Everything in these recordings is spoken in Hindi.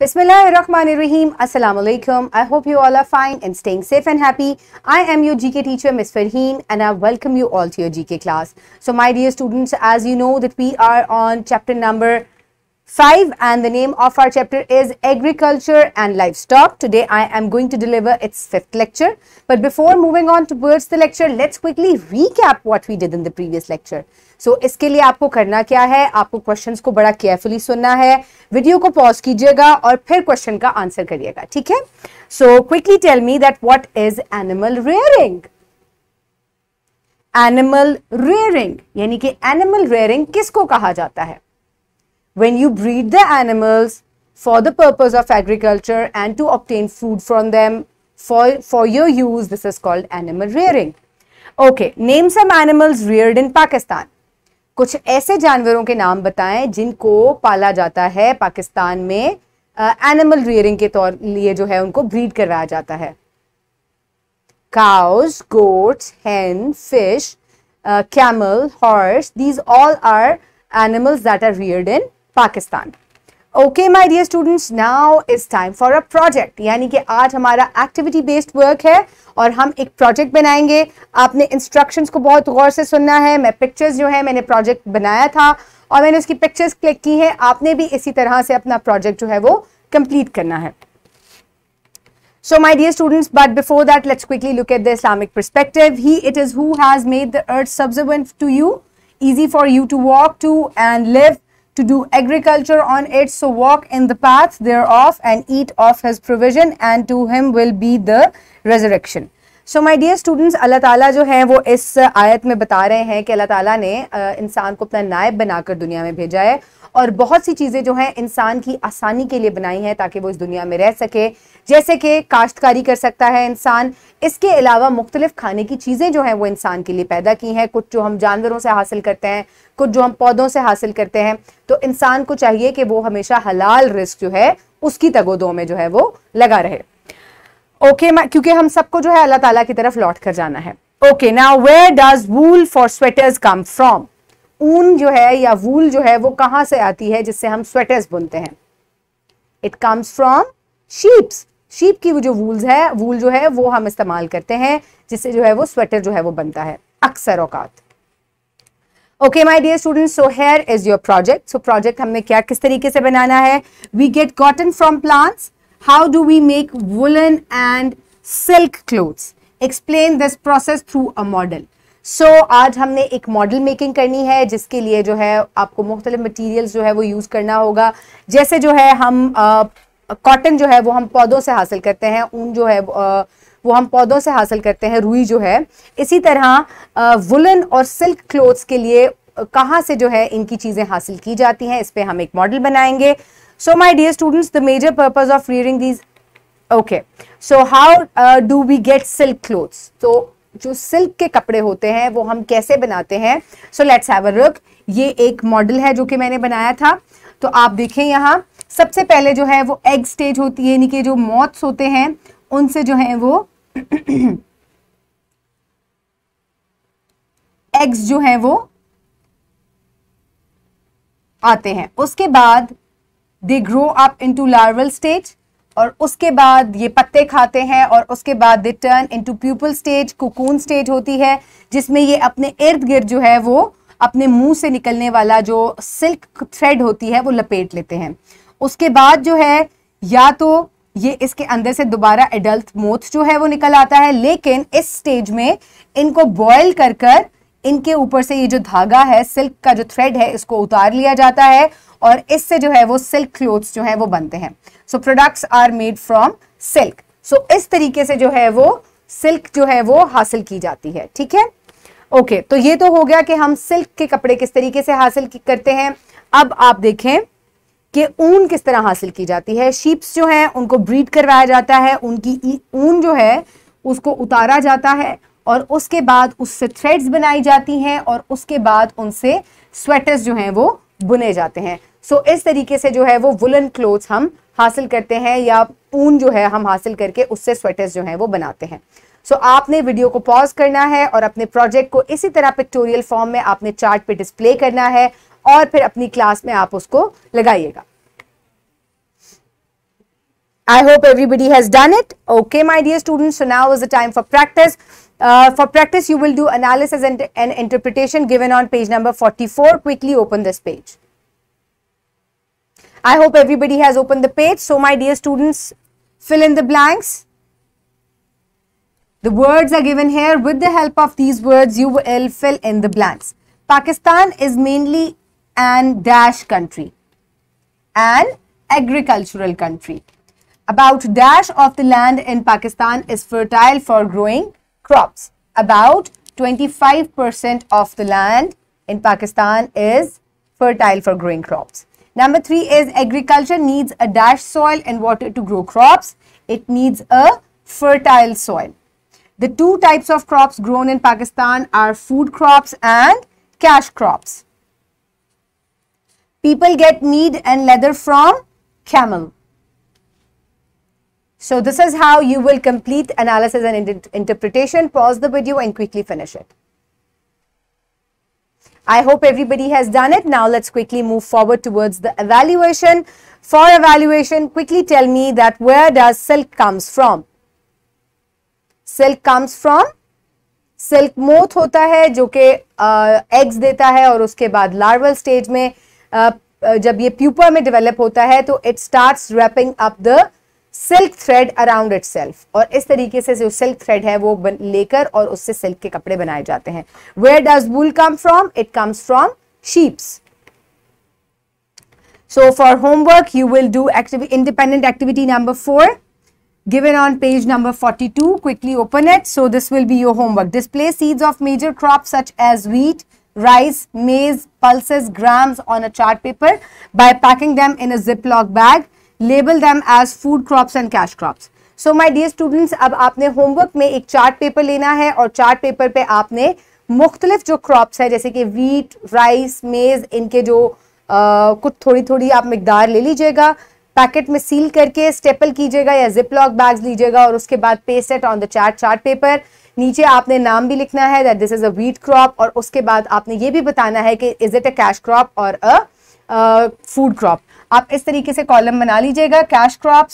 Bismillahirrahmanirrahim. Assalamu alaikum. I hope you all are fine and staying safe and happy. I am your GK teacher Ms. Farheen and I welcome you all to your GK class. So my dear students, as you know that we are on chapter number 5 and the name of our chapter is agriculture and livestock today i am going to deliver its fifth lecture but before moving on towards the lecture let's quickly recap what we did in the previous lecture so, इसके लिए आपको करना क्या है आपको क्वेश्चंस को बड़ा carefully सुनना है वीडियो को पॉज कीजिएगा और फिर क्वेश्चन का आंसर करिएगा ठीक है So quickly tell me that what is animal rearing? Animal rearing, rearing यानी कि एनिमल रेयरिंग किसको कहा जाता है when you breed the animals for the purpose of agriculture and to obtain food from them for, for your use, this is called animal rearing. Okay, name some animals reared in Pakistan. कुछ ऐसे जानवरों के नाम बताएं जिनको पाला जाता है पाकिस्तान में एनिमल रियरिंग के तौर लिए जो है उनको ब्रीड करवाया जाता है cows, goats, hen, fish, camel, horse, these all are animals that are reared in Pakistan okay my dear students now is time for a project यानी कि आज हमारा एक्टिविटी बेस्ड वर्क है और हम एक प्रोजेक्ट बनाएंगे आपने इंस्ट्रक्शंस को बहुत गौर से सुनना है मैं पिक्चर्स जो है मैंने प्रोजेक्ट बनाया था और मैंने उसकी पिक्चर्स क्लिक की हैं आपने भी इसी तरह से अपना प्रोजेक्ट जो है वो कंप्लीट करना है so my dear students but before that let's quickly look at the Islamic perspective he it is who made the earth subservient to you you, easy for you to walk to and live, to do agriculture on it, so walk in the path thereof and eat of his provision and to him will be the resurrection. So, my dear students, Allah Ta'ala जो है वो इस आयत में बता hai ki Allah Taala ne ने ko apna naib नायब बनाकर दुनिया में और बहुत सी चीज़ें जो हैं इंसान की आसानी के लिए बनाई हैं ताकि वो इस दुनिया में रह सके जैसे कि काश्तकारी कर सकता है इंसान इसके अलावा मुख्तलिफ खाने की चीज़ें जो हैं वो इंसान के लिए पैदा की हैं कुछ जो हम जानवरों से हासिल करते हैं कुछ जो हम पौधों से हासिल करते हैं तो इंसान को चाहिए कि वो हमेशा हलाल रिस्क जो है उसकी तगोदो में जो है वो लगा रहे ओके okay, क्योंकि हम सबको जो है अल्लाह ताला की तरफ लौट कर जाना है okay now where does wool for sweaters come from ऊन जो है या वूल जो है वो कहां से आती है जिससे हम स्वेटर्स बुनते हैं it comes from sheeps sheep की वो जो वूल्स है वूल जो है वो हम इस्तेमाल करते हैं जिससे जो है वो स्वेटर जो है वो बनता है अक्सर औकात okay my dear students so here is your project so project हमने क्या किस तरीके से बनाना है we get cotton from plants how do we make woollen and silk clothes explain this process through a model so so, आज हमने एक मॉडल मेकिंग करनी है जिसके लिए जो है आपको मुख्तलिफ मटीरियल जो है वो यूज़ करना होगा जैसे जो है हम कॉटन जो है वो हम पौधों से हासिल करते हैं ऊन जो है आ, वो हम पौधों से हासिल करते हैं रुई जो है इसी तरह वुलन और सिल्क क्लोथ्स के लिए कहाँ से जो है इनकी चीज़ें हासिल की जाती हैं इस पर हम एक मॉडल बनाएंगे so my dear students the major purpose of reading these okay so how do we get silk clothes तो जो सिल्क के कपड़े होते हैं वो हम कैसे बनाते हैं so let's have a look ये एक मॉडल है जो कि मैंने बनाया था तो आप देखें यहाँ सबसे पहले जो है वो एग स्टेज होती है यानी कि जो मॉथ्स होते हैं उनसे जो है वो एग्स जो है वो आते हैं उसके बाद they grow up into larval stage और उसके बाद ये पत्ते खाते हैं और उसके बाद they turn into pupal stage cocoon stage होती है जिसमें ये अपने इर्द गिर्द जो है वो अपने मुंह से निकलने वाला जो सिल्क थ्रेड होती है वो लपेट लेते हैं उसके बाद जो है या तो ये इसके अंदर से दोबारा एडल्ट मोथ जो है वो निकल आता है लेकिन इस स्टेज में इनको बॉयल कर कर इनके ऊपर से ये जो धागा है सिल्क का जो थ्रेड है इसको उतार लिया जाता है और इससे जो है वो सिल्क क्लोथ्स जो है वो बनते हैं so products are made from silk so इस तरीके से जो है वो सिल्क जो है वो हासिल की जाती है ठीक है ओके okay, तो ये तो हो गया कि हम सिल्क के कपड़े किस तरीके से हासिल करते हैं अब आप देखें कि ऊन किस तरह हासिल की जाती है शीप्स जो हैं उनको ब्रीड करवाया जाता है उनकी ऊन जो है उसको उतारा जाता है और उसके बाद उससे थ्रेड्स बनाई जाती हैं और उसके बाद उनसे स्वेटर्स जो हैं वो बुने जाते हैं सो so, इस तरीके से जो है वो वुलन क्लोथ्स हम हासिल करते हैं या पून जो है हम हासिल करके उससे स्वेटर्स जो है वो बनाते हैं सो so, आपने वीडियो को पॉज करना है और अपने प्रोजेक्ट को इसी तरह पिक्टोरियल फॉर्म में आपने चार्ट पे डिस्प्ले करना है और फिर अपनी क्लास में आप उसको लगाइएगा I hope everybody has done it okay my dear student so now is the time for practice for practice you will do analysis and interpretation given on page number forty quickly open this page I hope everybody has opened the page. So my dear students, fill in the blanks. The words are given here. With the help of these words, you will fill in the blanks. Pakistan is mainly an dash country, an agricultural country. About dash of the land in Pakistan is fertile for growing crops. About 25% of the land in Pakistan is fertile for growing crops. Number three is agriculture needs a dash soil and water to grow crops. It needs a fertile soil. The two types of crops grown in Pakistan are food crops and cash crops. People get meat and leather from camel. So this is how you will complete analysis and inter interpretation. Pause the video and quickly finish it. I hope everybody has done it. Now let's quickly move forward towards the evaluation. For evaluation, quickly tell me that where does silk comes from? Silk comes from silk moth होता है जो कि eggs देता है और उसके बाद larval stage में uh, जब uh, ये pupa में develop होता है तो it starts wrapping up the silk thread around itself, और इस तरीके से जो सिल्क थ्रेड है वो लेकर और उससे सिल्क के कपड़े बनाए जाते हैं where does wool come from it comes from sheeps so for homework you will do independent activity number 4 given on page number 42 quickly open it so this will be your homework display seeds of major crops such as wheat rice maize pulses grams on a chart paper by packing them in a ziploc bag label them as food crops and cash crops so my dear students अब आपने होमवर्क में एक चार्ट पेपर लेना है और चार्ट पेपर पे आपने मुख्तलिफ जो क्रॉप्स हैं जैसे कि वीट राइस मेज़ इनके जो आ, कुछ थोड़ी थोड़ी आप मकदार ले लीजिएगा पैकेट में सील करके स्टेपल कीजिएगा या जिप लॉक बैग लीजिएगा और उसके बाद paste on the chart chart paper नीचे आपने नाम भी लिखना है that this is a wheat crop और उसके बाद आपने ये भी बताना है कि is it a cash crop और अ फूड क्रॉप आप इस तरीके से कॉलम बना लीजिएगा cash crop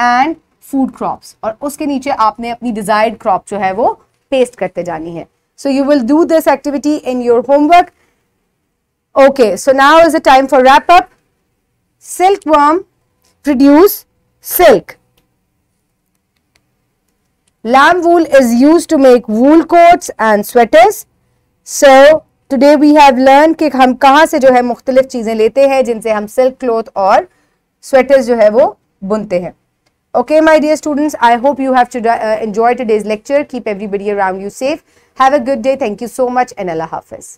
and food crop और उसके नीचे आपने अपनी डिजायर्ड क्रॉप जो है वो पेस्ट करते जानी है so you will do this activity in your homework okay so now is a time for wrap up silk worm produce silk lamb wool is use to make wool coats and sweaters so today we have learn कि हम कहाँ से जो है मुख्तलिफ चीज़ें लेते हैं जिनसे हम सिल्क क्लोथ और स्वेटर्स जो है वो बुनते हैं okay my dear students I hope you have to enjoy today's lecture keep everybody around you safe have a good day thank you so much and Allah हाफिज़